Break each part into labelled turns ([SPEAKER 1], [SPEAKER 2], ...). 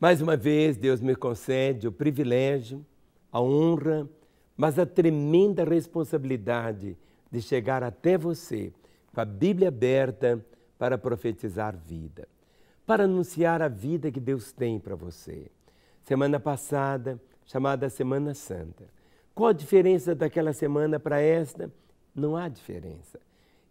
[SPEAKER 1] Mais uma vez, Deus me concede o privilégio, a honra, mas a tremenda responsabilidade de chegar até você com a Bíblia aberta para profetizar vida, para anunciar a vida que Deus tem para você. Semana passada, chamada Semana Santa. Qual a diferença daquela semana para esta? Não há diferença.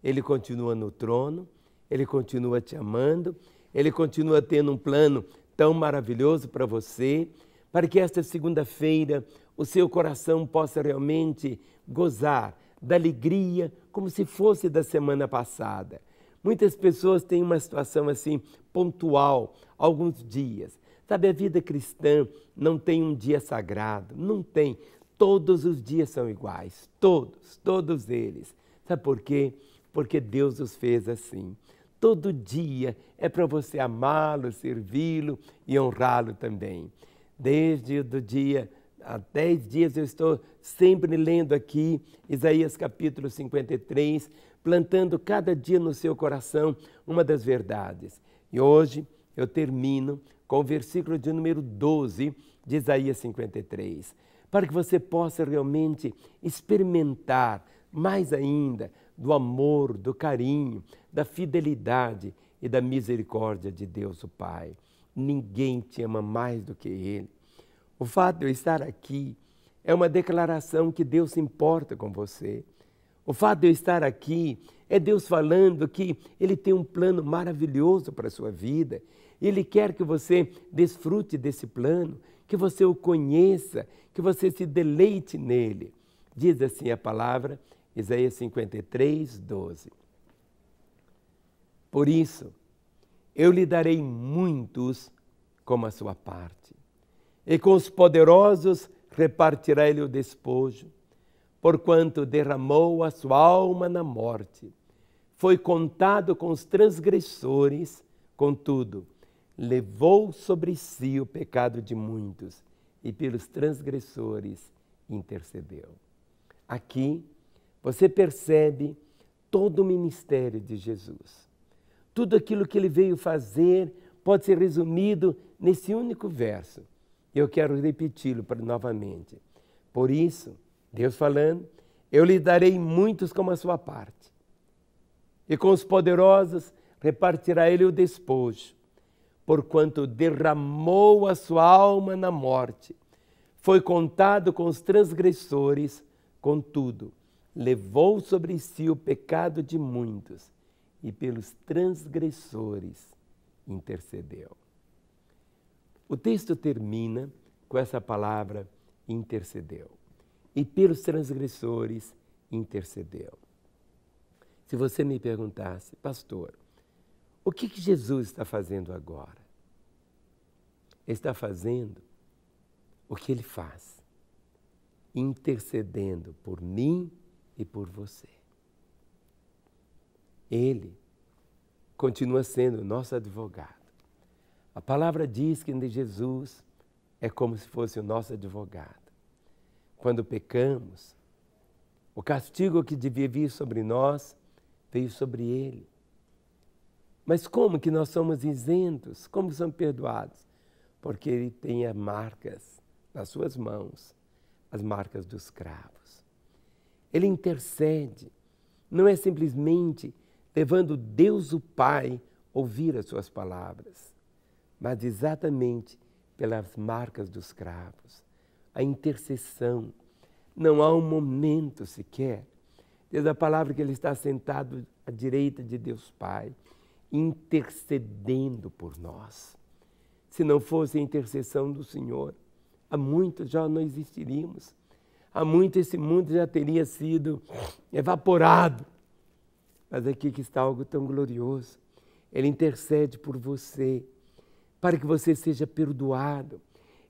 [SPEAKER 1] Ele continua no trono, ele continua te amando, ele continua tendo um plano tão maravilhoso para você, para que esta segunda-feira o seu coração possa realmente gozar da alegria como se fosse da semana passada. Muitas pessoas têm uma situação assim pontual, alguns dias. Sabe, a vida cristã não tem um dia sagrado, não tem. Todos os dias são iguais, todos, todos eles. Sabe por quê? Porque Deus os fez assim todo dia é para você amá-lo, servi-lo e honrá-lo também. Desde o dia, há dez dias eu estou sempre lendo aqui Isaías capítulo 53, plantando cada dia no seu coração uma das verdades. E hoje eu termino com o versículo de número 12 de Isaías 53, para que você possa realmente experimentar mais ainda do amor, do carinho, da fidelidade e da misericórdia de Deus, o Pai. Ninguém te ama mais do que Ele. O fato de eu estar aqui é uma declaração que Deus se importa com você. O fato de eu estar aqui é Deus falando que Ele tem um plano maravilhoso para a sua vida. Ele quer que você desfrute desse plano, que você o conheça, que você se deleite nele. Diz assim a palavra Isaías 53, 12. Por isso, eu lhe darei muitos como a sua parte, e com os poderosos repartirá ele o despojo, porquanto derramou a sua alma na morte. Foi contado com os transgressores, contudo, levou sobre si o pecado de muitos e pelos transgressores intercedeu. Aqui você percebe todo o ministério de Jesus. Tudo aquilo que ele veio fazer pode ser resumido nesse único verso. Eu quero repeti-lo novamente. Por isso, Deus falando, eu lhe darei muitos como a sua parte. E com os poderosos repartirá ele o despojo, porquanto derramou a sua alma na morte. Foi contado com os transgressores, contudo, levou sobre si o pecado de muitos e pelos transgressores intercedeu. O texto termina com essa palavra intercedeu. E pelos transgressores intercedeu. Se você me perguntasse, pastor, o que, que Jesus está fazendo agora? está fazendo o que ele faz, intercedendo por mim e por você. Ele continua sendo nosso advogado. A palavra diz que Jesus é como se fosse o nosso advogado. Quando pecamos, o castigo que devia vir sobre nós veio sobre ele. Mas como que nós somos isentos? Como somos perdoados? Porque ele tem as marcas nas suas mãos, as marcas dos cravos. Ele intercede. Não é simplesmente levando Deus o Pai ouvir as suas palavras, mas exatamente pelas marcas dos cravos, a intercessão. Não há um momento sequer, desde a palavra que ele está sentado à direita de Deus Pai, intercedendo por nós. Se não fosse a intercessão do Senhor, há muito já não existiríamos há muito esse mundo já teria sido evaporado. Mas aqui que está algo tão glorioso. Ele intercede por você para que você seja perdoado.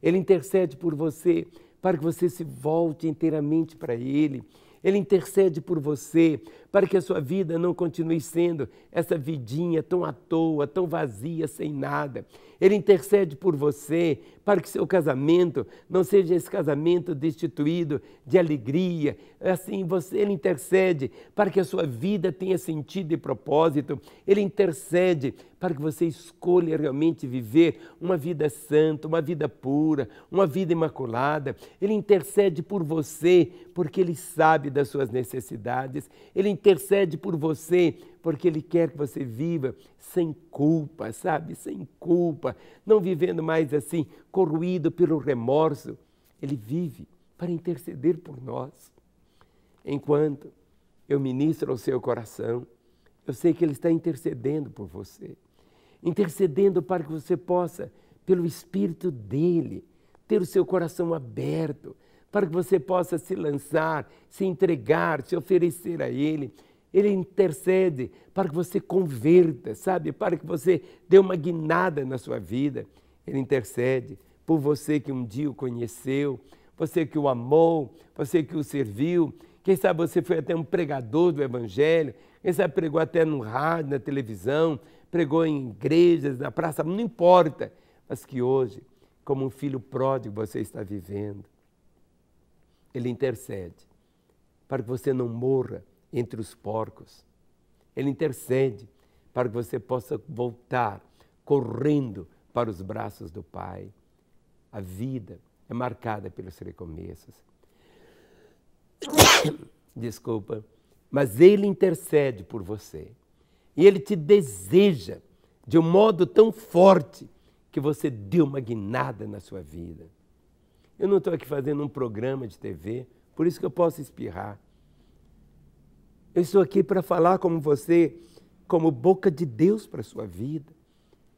[SPEAKER 1] Ele intercede por você para que você se volte inteiramente para Ele. Ele intercede por você para que a sua vida não continue sendo essa vidinha tão à toa, tão vazia, sem nada. Ele intercede por você para que seu casamento não seja esse casamento destituído de alegria. Assim, você, ele intercede para que a sua vida tenha sentido e propósito. Ele intercede para que você escolha realmente viver uma vida santa, uma vida pura, uma vida imaculada. Ele intercede por você porque ele sabe das suas necessidades. Ele intercede por você porque ele quer que você viva sem culpa, sabe? Sem culpa, não vivendo mais assim corroído pelo remorso. Ele vive para interceder por nós. Enquanto eu ministro ao seu coração, eu sei que Ele está intercedendo por você, intercedendo para que você possa, pelo Espírito dele, ter o seu coração aberto, para que você possa se lançar, se entregar, se oferecer a Ele. Ele intercede para que você converta, sabe? Para que você dê uma guinada na sua vida. Ele intercede por você que um dia o conheceu, você que o amou, você que o serviu. Quem sabe você foi até um pregador do Evangelho, quem sabe pregou até no rádio, na televisão, pregou em igrejas, na praça, não importa. Mas que hoje, como um filho pródigo, você está vivendo. Ele intercede para que você não morra entre os porcos. Ele intercede para que você possa voltar correndo para os braços do Pai. A vida é marcada pelos recomeços. Desculpa. Mas ele intercede por você. E ele te deseja de um modo tão forte que você deu uma guinada na sua vida. Eu não estou aqui fazendo um programa de TV, por isso que eu posso espirrar. Eu estou aqui para falar como você, como boca de Deus para a sua vida,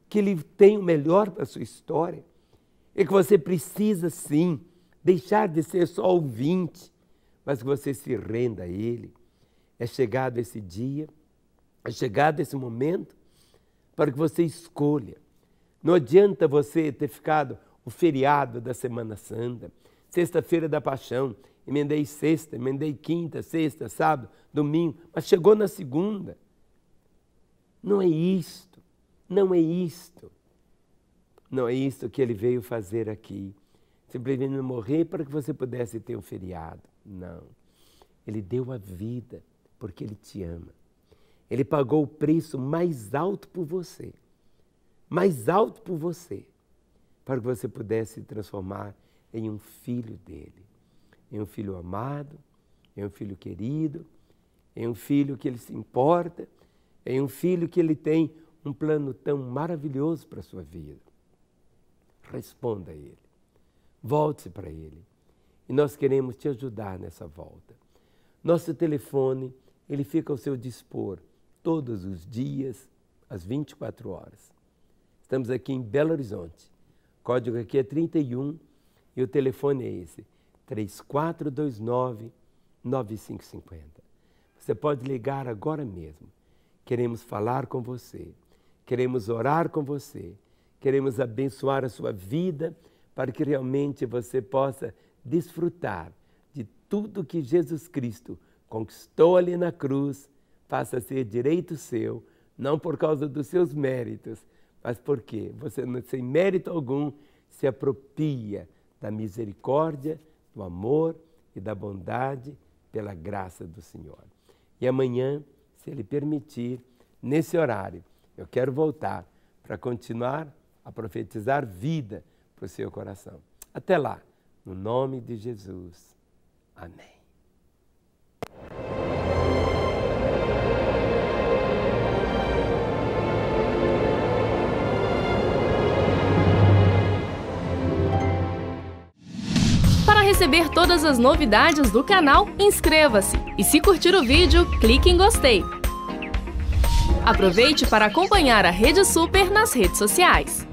[SPEAKER 1] que Ele tem o melhor para a sua história e que você precisa sim deixar de ser só ouvinte mas que você se renda a Ele. É chegado esse dia, é chegado esse momento para que você escolha. Não adianta você ter ficado o feriado da Semana Santa, sexta-feira da paixão, emendei sexta, emendei quinta, sexta, sábado, domingo, mas chegou na segunda. Não é isto, não é isto, não é isto que ele veio fazer aqui simplesmente morrer para que você pudesse ter um feriado. Não. Ele deu a vida porque ele te ama. Ele pagou o preço mais alto por você. Mais alto por você. Para que você pudesse se transformar em um filho dele. Em um filho amado, em um filho querido, em um filho que ele se importa, em um filho que ele tem um plano tão maravilhoso para a sua vida. Responda a ele. Volte para Ele. E nós queremos te ajudar nessa volta. Nosso telefone, ele fica ao seu dispor todos os dias, às 24 horas. Estamos aqui em Belo Horizonte. O código aqui é 31 e o telefone é esse, 3429 9550. Você pode ligar agora mesmo. Queremos falar com você. Queremos orar com você. Queremos abençoar a sua vida para que realmente você possa desfrutar de tudo que Jesus Cristo conquistou ali na cruz, faça ser direito seu, não por causa dos seus méritos, mas porque você, sem mérito algum, se apropria da misericórdia, do amor e da bondade pela graça do Senhor. E amanhã, se Ele permitir, nesse horário, eu quero voltar para continuar a profetizar vida para o seu coração. Até lá, no nome de Jesus. Amém. Para receber todas as novidades do canal, inscreva-se e se curtir o vídeo, clique em gostei. Aproveite para acompanhar a Rede Super nas redes sociais.